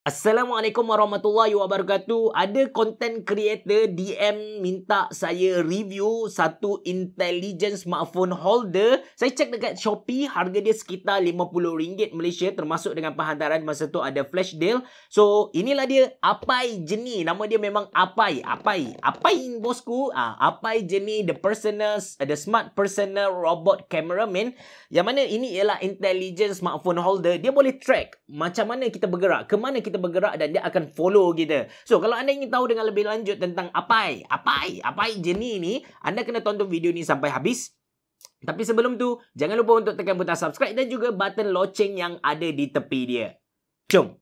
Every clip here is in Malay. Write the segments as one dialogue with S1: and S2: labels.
S1: Assalamualaikum warahmatullahi wabarakatuh. Ada content creator DM minta saya review satu intelligent smartphone holder. Saya cek dekat Shopee, harga dia sekitar RM50 Malaysia termasuk dengan penghantaran masa tu ada flash deal. So, inilah dia Apai Jenny. Nama dia memang Apai. Apai. Apai bosku. Ah, Apai Jenny the personal the smart personal robot cameraman. Yang mana ini ialah intelligent smartphone holder. Dia boleh track macam mana kita bergerak, kemana kita kita bergerak dan dia akan follow kita. So, kalau anda ingin tahu dengan lebih lanjut tentang Apai, Apai, Apai jenis ini, anda kena tonton video ini sampai habis. Tapi sebelum tu, jangan lupa untuk tekan butang subscribe dan juga button loceng yang ada di tepi dia. Jom!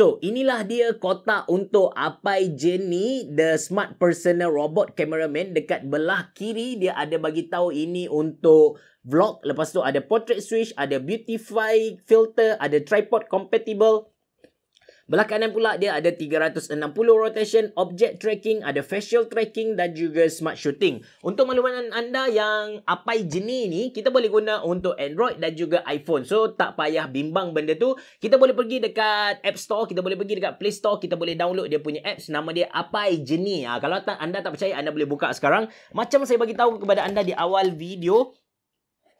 S1: So, inilah dia kotak untuk Apai Jenny, the smart personal robot cameraman. Dekat belah kiri, dia ada bagi tahu ini untuk vlog. Lepas tu ada portrait switch, ada beautify filter, ada tripod compatible. Belah kanan pula dia ada 360 rotation, object tracking, ada facial tracking dan juga smart shooting. Untuk maklumat anda yang apa jenis ni, kita boleh guna untuk Android dan juga iPhone. So tak payah bimbang benda tu. Kita boleh pergi dekat App Store, kita boleh pergi dekat Play Store, kita boleh download dia punya apps nama dia apa jenis. Ha, kalau tak, anda tak percaya anda boleh buka sekarang. Macam saya bagi tahu kepada anda di awal video,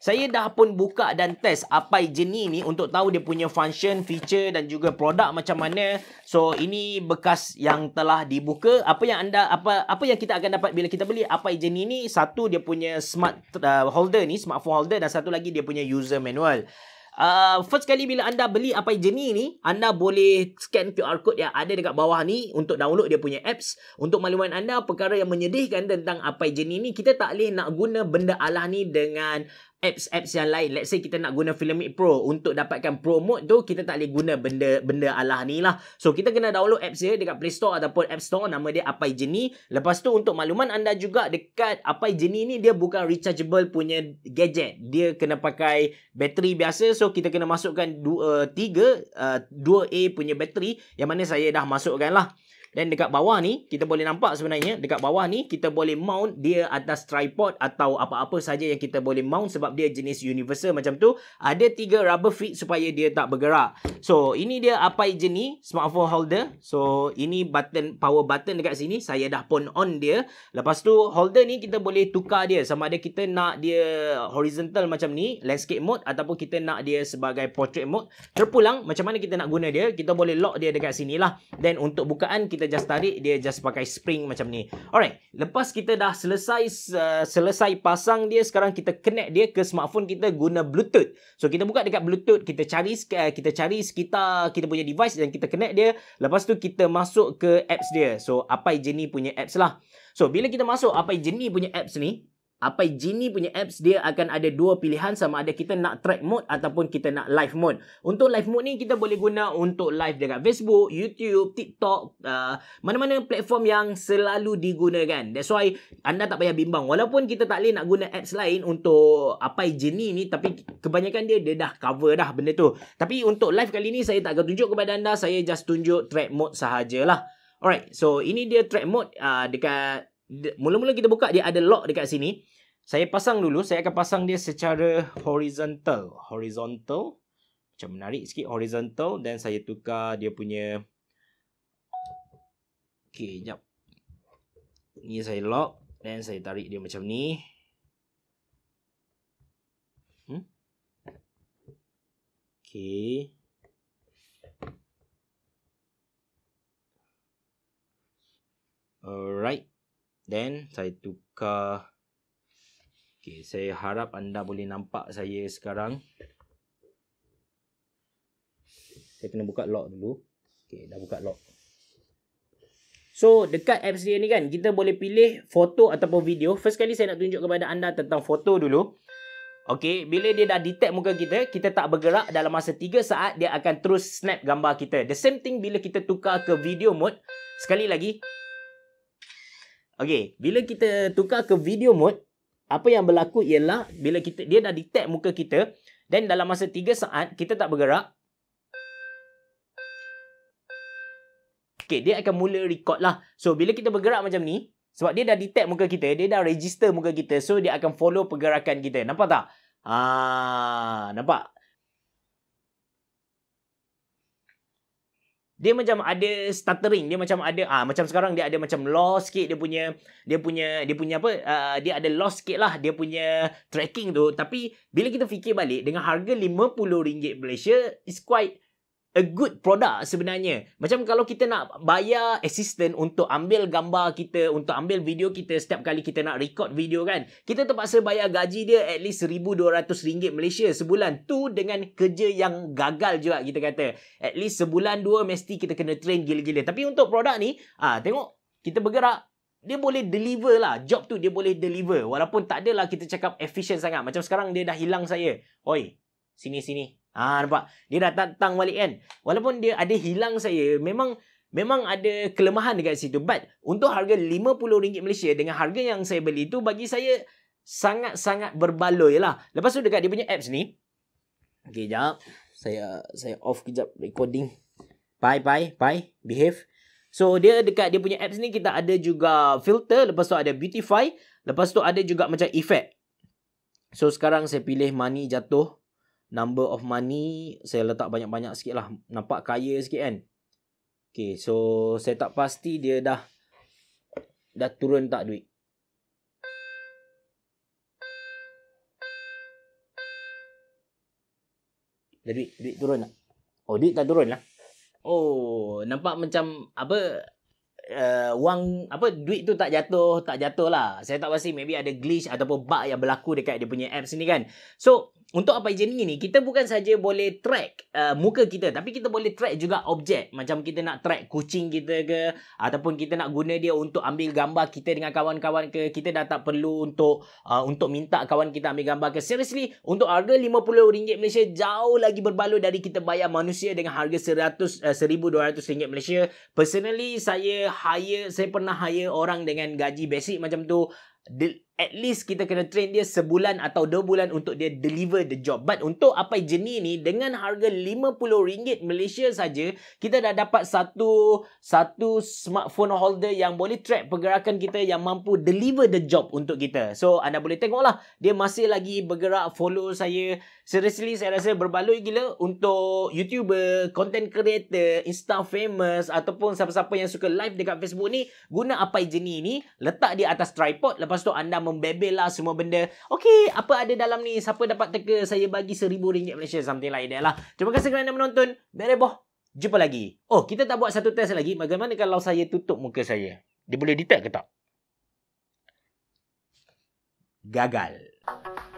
S1: saya dah pun buka dan test apa jenis ni untuk tahu dia punya function, feature dan juga produk macam mana. So ini bekas yang telah dibuka. Apa yang anda apa apa yang kita akan dapat bila kita beli apa jenis ni? Satu dia punya smart uh, holder ni, smartphone holder dan satu lagi dia punya user manual. Uh, first kali bila anda beli apa jenis ni, anda boleh scan QR code yang ada dekat bawah ni untuk download dia punya apps. Untuk maklumat anda, perkara yang menyedihkan tentang apa jenis ni, kita tak boleh nak guna benda alah ni dengan apps-apps yang lain. Let's say kita nak guna Filmic Pro untuk dapatkan Pro Mode tu kita tak boleh guna benda benda alah ni lah. So kita kena download apps dia dekat Play Store ataupun App Store nama dia apa jeni. Lepas tu untuk makluman anda juga dekat apa jeni ni dia bukan rechargeable punya gadget. Dia kena pakai bateri biasa. So kita kena masukkan eh, eh, dua, tiga uh, 2A punya bateri yang mana saya dah masukkan lah. Dan dekat bawah ni, kita boleh nampak sebenarnya, dekat bawah ni, kita boleh mount dia atas tripod atau apa-apa saja yang kita boleh mount sebab dia jenis universal macam tu. Ada tiga rubber feet supaya dia tak bergerak. So, ini dia apa jenis smartphone holder. So, ini button power button dekat sini. Saya dah pun on dia. Lepas tu, holder ni kita boleh tukar dia sama ada kita nak dia horizontal macam ni, landscape mode ataupun kita nak dia sebagai portrait mode. Terpulang, macam mana kita nak guna dia, kita boleh lock dia dekat sini lah. Then, untuk bukaan, kita kita just tarik dia just pakai spring macam ni. Alright, lepas kita dah selesai uh, selesai pasang dia, sekarang kita connect dia ke smartphone kita guna Bluetooth. So kita buka dekat Bluetooth, kita cari uh, kita cari sekitar kita punya device dan kita connect dia. Lepas tu kita masuk ke apps dia. So apa jenis punya apps lah. So bila kita masuk apa jenis punya apps ni, apa Genie punya apps dia akan ada dua pilihan sama ada kita nak track mode ataupun kita nak live mode. Untuk live mode ni kita boleh guna untuk live dekat Facebook, YouTube, TikTok, uh, mana-mana platform yang selalu digunakan. That's why anda tak payah bimbang. Walaupun kita tak boleh nak guna apps lain untuk apa Genie ni tapi kebanyakan dia dia dah cover dah benda tu. Tapi untuk live kali ni saya tak akan tunjuk kepada anda, saya just tunjuk track mode sahajalah. Alright, so ini dia track mode uh, dekat mula-mula kita buka dia ada lock dekat sini. Saya pasang dulu, saya akan pasang dia secara horizontal. Horizontal. Macam menarik sikit horizontal dan saya tukar dia punya Okey, jap. Ni saya lock dan saya tarik dia macam ni. Hmm? Okey. Then saya tukar Okay, saya harap anda boleh nampak saya sekarang Saya kena buka lock dulu Okay, dah buka lock So, dekat apps dia ni kan Kita boleh pilih foto ataupun video First kali saya nak tunjuk kepada anda tentang foto dulu Okay, bila dia dah detect muka kita Kita tak bergerak dalam masa 3 saat Dia akan terus snap gambar kita The same thing bila kita tukar ke video mode Sekali lagi Okay, bila kita tukar ke video mode, apa yang berlaku ialah bila kita dia dah detect muka kita, dan dalam masa 3 saat kita tak bergerak. Okay, dia akan mula record lah. So, bila kita bergerak macam ni, sebab dia dah detect muka kita, dia dah register muka kita. So, dia akan follow pergerakan kita. Nampak tak? Ah, nampak? dia macam ada stuttering dia macam ada ah macam sekarang dia ada macam lost sikit dia punya dia punya dia punya apa uh, dia ada lost sikit lah dia punya tracking tu tapi bila kita fikir balik dengan harga RM50 Malaysia it's quite a good product sebenarnya. Macam kalau kita nak bayar assistant untuk ambil gambar kita, untuk ambil video kita setiap kali kita nak record video kan. Kita terpaksa bayar gaji dia at least RM1,200 Malaysia sebulan. Tu dengan kerja yang gagal juga kita kata. At least sebulan dua mesti kita kena train gila-gila. Tapi untuk produk ni, ah ha, tengok kita bergerak dia boleh deliver lah Job tu dia boleh deliver Walaupun tak adalah kita cakap efisien sangat Macam sekarang dia dah hilang saya Oi Sini sini Ha, nampak? Dia dah datang balik kan. Walaupun dia ada hilang saya, memang memang ada kelemahan dekat situ. But untuk harga RM50 Malaysia dengan harga yang saya beli tu bagi saya sangat-sangat berbaloi lah. Lepas tu dekat dia punya apps ni. Okay, jap. Saya saya off kejap recording. Bye, bye, bye. Behave. So, dia dekat dia punya apps ni kita ada juga filter. Lepas tu ada beautify. Lepas tu ada juga macam effect. So, sekarang saya pilih money jatuh number of money saya letak banyak-banyak sikit lah. Nampak kaya sikit kan. Okay so saya tak pasti dia dah dah turun tak duit. Dah duit, duit turun tak? Oh duit tak turun lah. Oh nampak macam apa uh, wang apa duit tu tak jatuh tak jatuh lah saya tak pasti maybe ada glitch ataupun bug yang berlaku dekat dia punya apps ni kan so untuk apa ejen ini kita bukan saja boleh track uh, muka kita tapi kita boleh track juga objek macam kita nak track kucing kita ke ataupun kita nak guna dia untuk ambil gambar kita dengan kawan-kawan ke kita dah tak perlu untuk uh, untuk minta kawan kita ambil gambar ke seriously untuk harga RM50 Malaysia jauh lagi berbaloi dari kita bayar manusia dengan harga 100 uh, 1200 ringgit Malaysia personally saya hire saya pernah hire orang dengan gaji basic macam tu at least kita kena train dia sebulan atau dua bulan untuk dia deliver the job. But untuk apa jenis ni dengan harga RM50 Malaysia saja kita dah dapat satu satu smartphone holder yang boleh track pergerakan kita yang mampu deliver the job untuk kita. So anda boleh tengoklah dia masih lagi bergerak follow saya. Seriously saya rasa berbaloi gila untuk YouTuber, content creator, Insta famous ataupun siapa-siapa yang suka live dekat Facebook ni guna apa jenis ni letak di atas tripod lepas tu anda dah membebel lah semua benda. Okey, apa ada dalam ni? Siapa dapat teka saya bagi seribu ringgit Malaysia? Something like that lah. Terima kasih kerana menonton. boh, Jumpa lagi. Oh, kita tak buat satu test lagi. Bagaimana kalau saya tutup muka saya? Dia boleh detect ke tak? Gagal. Gagal.